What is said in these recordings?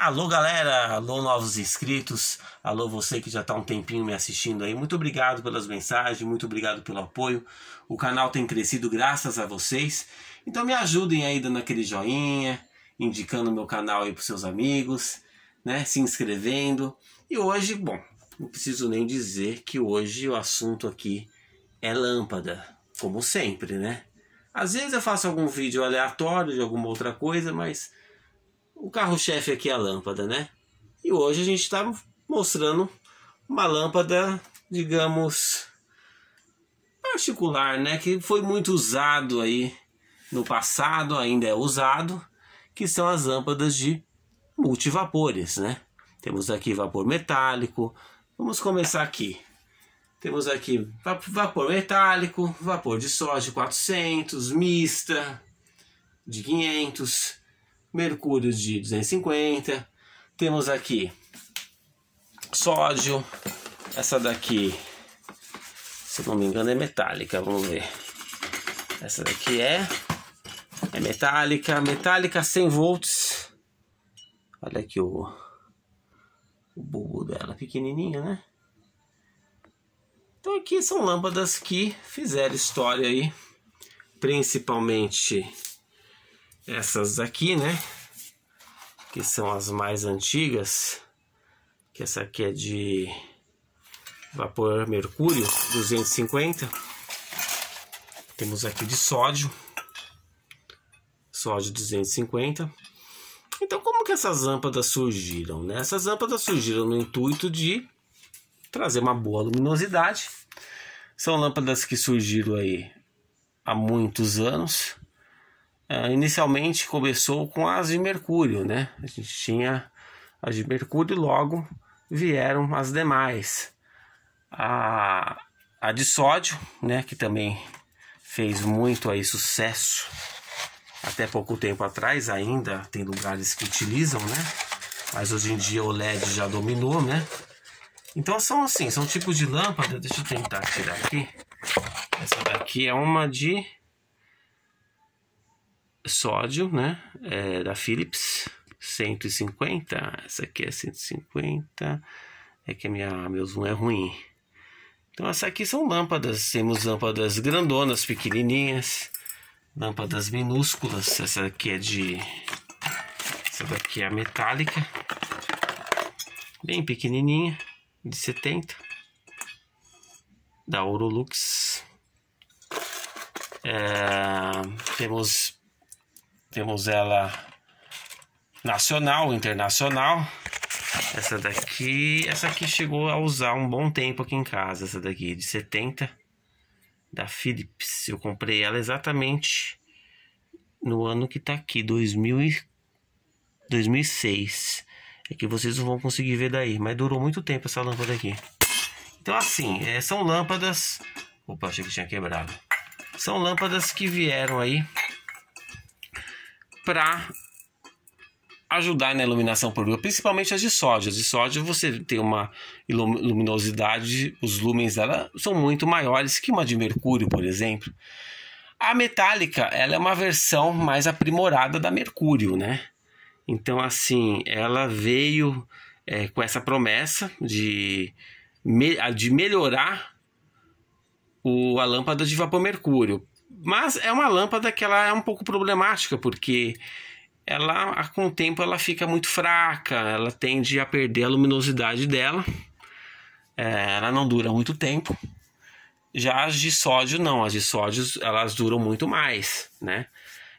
Alô galera, alô novos inscritos, alô você que já está um tempinho me assistindo aí. Muito obrigado pelas mensagens, muito obrigado pelo apoio. O canal tem crescido graças a vocês. Então me ajudem aí dando aquele joinha, indicando meu canal aí para seus amigos, né? Se inscrevendo. E hoje, bom, não preciso nem dizer que hoje o assunto aqui é lâmpada, como sempre, né? Às vezes eu faço algum vídeo aleatório de alguma outra coisa, mas o carro-chefe aqui é a lâmpada, né? E hoje a gente está mostrando uma lâmpada, digamos, particular, né? Que foi muito usado aí no passado, ainda é usado, que são as lâmpadas de multivapores, né? Temos aqui vapor metálico. Vamos começar aqui. Temos aqui vapor metálico, vapor de soja 400, mista de 500, mercúrio de 250. Temos aqui sódio. Essa daqui, se não me engano, é metálica. Vamos ver. Essa daqui é é metálica, metálica 100 volts. Olha aqui o, o bulbo dela, pequenininho, né? Então aqui são lâmpadas que fizeram história aí, principalmente essas aqui, né? Que são as mais antigas. Que essa aqui é de vapor mercúrio 250. Temos aqui de sódio. Sódio 250. Então, como que essas lâmpadas surgiram? Né? Essas lâmpadas surgiram no intuito de trazer uma boa luminosidade. São lâmpadas que surgiram aí há muitos anos. É, inicialmente começou com as de mercúrio, né? A gente tinha as de mercúrio e logo vieram as demais. A, a de sódio, né? Que também fez muito aí sucesso até pouco tempo atrás ainda tem lugares que utilizam, né? Mas hoje em dia o LED já dominou, né? Então são assim, são tipos de lâmpada. Deixa eu tentar tirar aqui. Essa daqui é uma de sódio, né? É, da Philips, 150. Essa aqui é 150. É que a minha, meu zoom é ruim. Então, essa aqui são lâmpadas. Temos lâmpadas grandonas, pequenininhas. Lâmpadas minúsculas. Essa aqui é de... Essa daqui é a metálica. Bem pequenininha, de 70. Da Orolux. É, temos temos ela nacional, internacional. Essa daqui, essa aqui chegou a usar um bom tempo aqui em casa, essa daqui de 70 da Philips. Eu comprei ela exatamente no ano que tá aqui, 2000 e... 2006. É que vocês não vão conseguir ver daí, mas durou muito tempo essa lâmpada aqui. Então assim, é, são lâmpadas... Opa, achei que tinha quebrado. São lâmpadas que vieram aí para ajudar na iluminação pública, principalmente as de sódio. As de sódio você tem uma luminosidade, os lumens dela são muito maiores que uma de mercúrio, por exemplo. A metálica, ela é uma versão mais aprimorada da mercúrio, né? Então, assim, ela veio é, com essa promessa de, de melhorar o, a lâmpada de vapor mercúrio. Mas é uma lâmpada que ela é um pouco problemática, porque ela com o tempo ela fica muito fraca, ela tende a perder a luminosidade dela. É, ela não dura muito tempo. Já as de sódio não, as de sódio elas duram muito mais, né?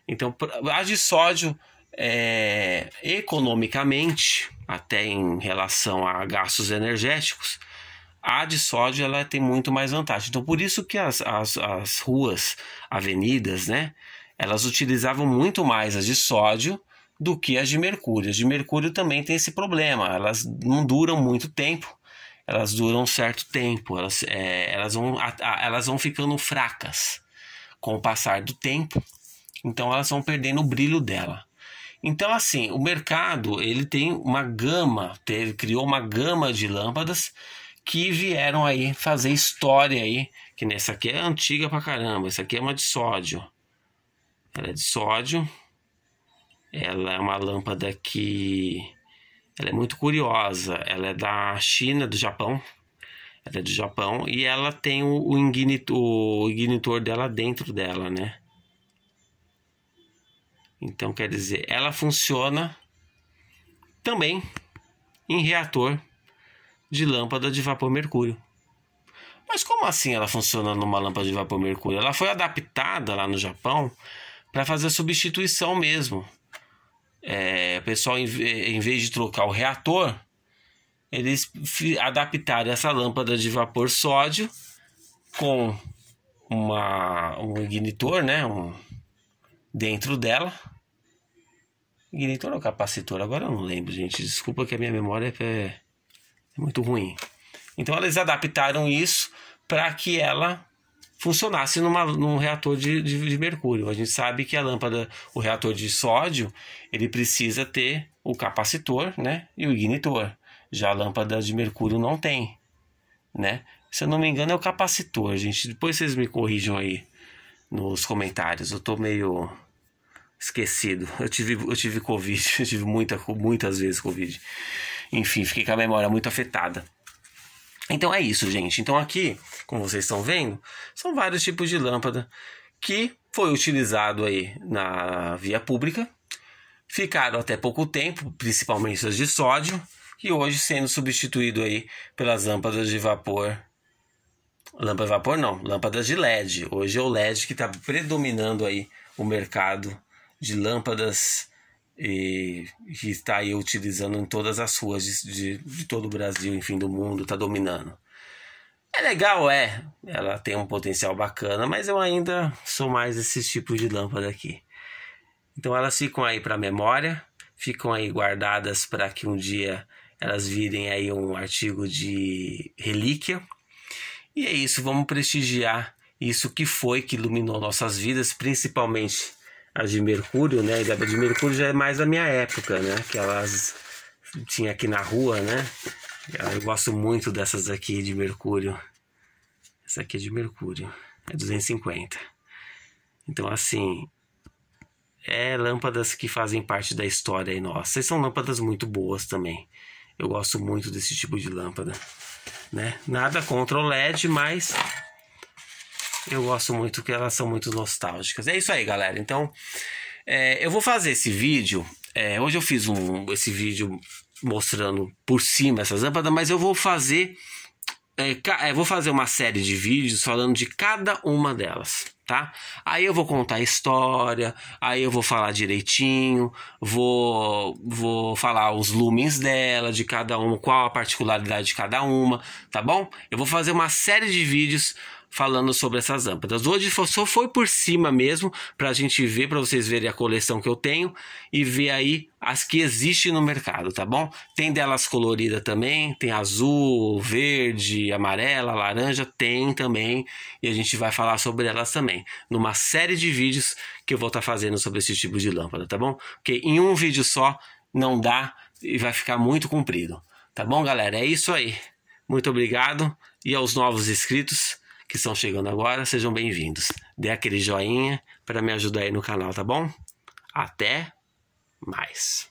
Então, as de sódio é, economicamente, até em relação a gastos energéticos, a de sódio ela tem muito mais vantagem. Então, por isso que as, as, as ruas, avenidas, né, elas utilizavam muito mais as de sódio do que as de mercúrio. As de mercúrio também tem esse problema, elas não duram muito tempo, elas duram um certo tempo, elas, é, elas, vão, elas vão ficando fracas com o passar do tempo, então elas vão perdendo o brilho dela. Então, assim, o mercado ele tem uma gama, teve, criou uma gama de lâmpadas que vieram aí fazer história aí, que nessa aqui é antiga pra caramba, essa aqui é uma de sódio. Ela é de sódio. Ela é uma lâmpada que ela é muito curiosa, ela é da China, do Japão. Ela é do Japão e ela tem o, o, o ignitor dela dentro dela, né? Então quer dizer, ela funciona também em reator de lâmpada de vapor mercúrio. Mas como assim ela funciona numa lâmpada de vapor mercúrio? Ela foi adaptada lá no Japão para fazer a substituição mesmo. É, o pessoal, em, em vez de trocar o reator, eles adaptaram essa lâmpada de vapor sódio com uma, um ignitor, né? Um, dentro dela. Ignitor ou capacitor? Agora eu não lembro, gente. Desculpa que a minha memória é muito ruim. Então eles adaptaram isso para que ela funcionasse numa, num reator de, de, de, mercúrio. A gente sabe que a lâmpada, o reator de sódio, ele precisa ter o capacitor né, e o ignitor. Já a lâmpada de mercúrio não tem. Né? Se eu não me engano, é o capacitor, gente. Depois vocês me corrijam aí nos comentários. Eu tô meio esquecido. Eu tive, eu tive Covid, eu tive muita, muitas vezes Covid. Enfim, fiquei com a memória muito afetada. Então é isso, gente. Então aqui, como vocês estão vendo, são vários tipos de lâmpada que foi utilizado aí na via pública. Ficaram até pouco tempo, principalmente as de sódio, e hoje sendo substituído aí pelas lâmpadas de vapor. Lâmpada de vapor não, lâmpadas de LED. Hoje é o LED que está predominando aí o mercado de lâmpadas e, e está aí utilizando em todas as ruas de, de, de todo o Brasil, enfim, do mundo, está dominando. É legal, é. Ela tem um potencial bacana, mas eu ainda sou mais esses tipos de lâmpada aqui. Então elas ficam aí para memória, ficam aí guardadas para que um dia elas virem aí um artigo de relíquia. E é isso, vamos prestigiar isso que foi que iluminou nossas vidas, principalmente a de Mercúrio, né? A de Mercúrio já é mais da minha época, né? Que elas tinha aqui na rua, né? Ah, eu gosto muito dessas aqui de Mercúrio. Essa aqui é de Mercúrio, é 250. Então, assim, é lâmpadas que fazem parte da história aí nossa. E são lâmpadas muito boas também. Eu gosto muito desse tipo de lâmpada, né? Nada contra o LED, mas eu gosto muito que elas são muito nostálgicas. É isso aí, galera. Então, é, eu vou fazer esse vídeo. É, hoje eu fiz um, esse vídeo mostrando por cima essas lâmpadas, mas eu vou fazer. É, é vou fazer uma série de vídeos falando de cada uma delas, tá? Aí eu vou contar a história, aí eu vou falar direitinho, vou, vou falar os lumens dela, de cada uma, qual a particularidade de cada uma, tá bom? Eu vou fazer uma série de vídeos falando sobre essas lâmpadas. Hoje só foi por cima mesmo para a gente ver, para vocês verem a coleção que eu tenho e ver aí as que existem no mercado, tá bom? Tem delas colorida também, tem azul, verde, amarela, laranja, tem também e a gente vai falar sobre elas também numa série de vídeos que eu vou estar tá fazendo sobre esse tipo de lâmpada, tá bom? Porque em um vídeo só não dá e vai ficar muito comprido, tá bom, galera? É isso aí. Muito obrigado e aos novos inscritos que estão chegando agora, sejam bem-vindos. Dê aquele joinha para me ajudar aí no canal, tá bom? Até mais.